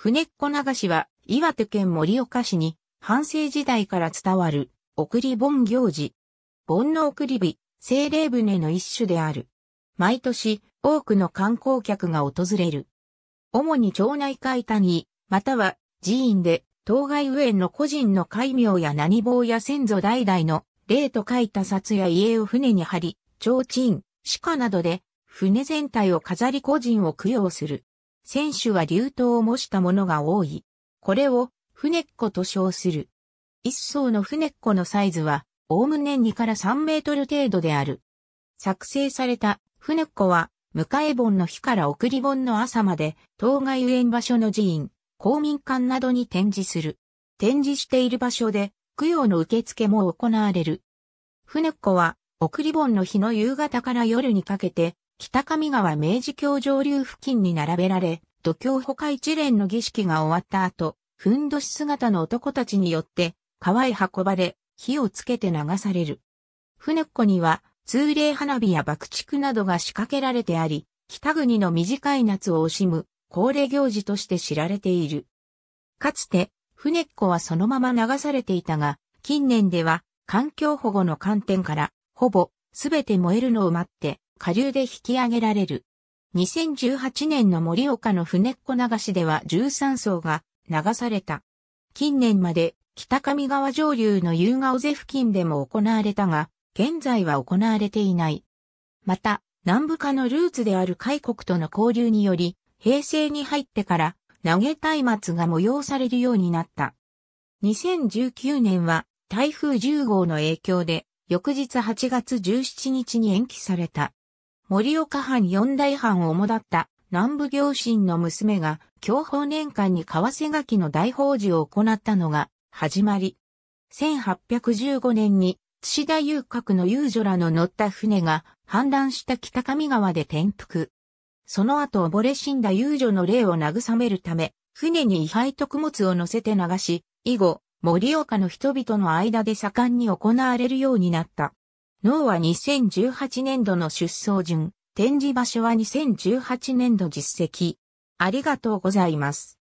船っ子流しは、岩手県盛岡市に、半世時代から伝わる、送り盆行事。盆の送り火、精霊船の一種である。毎年、多くの観光客が訪れる。主に町内会谷、または寺院で、当該上の個人の戒名や何棒や先祖代々の霊と書いた札や家を船に張り、提灯、鹿などで、船全体を飾り個人を供養する。船首は流頭を模したものが多い。これを船っ子と称する。一層の船っ子のサイズは、おおむね2から3メートル程度である。作成された船っ子は、迎え盆の日から送り盆の朝まで、当該遊園場所の寺院、公民館などに展示する。展示している場所で、供養の受付も行われる。船っ子は、送り盆の日の夕方から夜にかけて、北上川明治橋上流付近に並べられ、土橋保一連の儀式が終わった後、ふんどし姿の男たちによって、川へ運ばれ、火をつけて流される。船っこには、通例花火や爆竹などが仕掛けられてあり、北国の短い夏を惜しむ恒例行事として知られている。かつて、船っこはそのまま流されていたが、近年では環境保護の観点から、ほぼすべて燃えるのを待って、下流で引き上げられる。2018年の盛岡の船っ子流しでは13層が流された。近年まで北上川上流の夕顔瀬付近でも行われたが、現在は行われていない。また、南部化のルーツである海国との交流により、平成に入ってから投げ松明が催されるようになった。2019年は台風10号の影響で、翌日8月17日に延期された。森岡藩四大藩をもだった南部行進の娘が享保年間に為替書きの大法事を行ったのが始まり。1815年に土田遊郭の遊女らの乗った船が氾濫した北上川で転覆。その後溺れ死んだ遊女の霊を慰めるため、船に位と供物を乗せて流し、以後、森岡の人々の間で盛んに行われるようになった。脳は2018年度の出走順、展示場所は2018年度実績。ありがとうございます。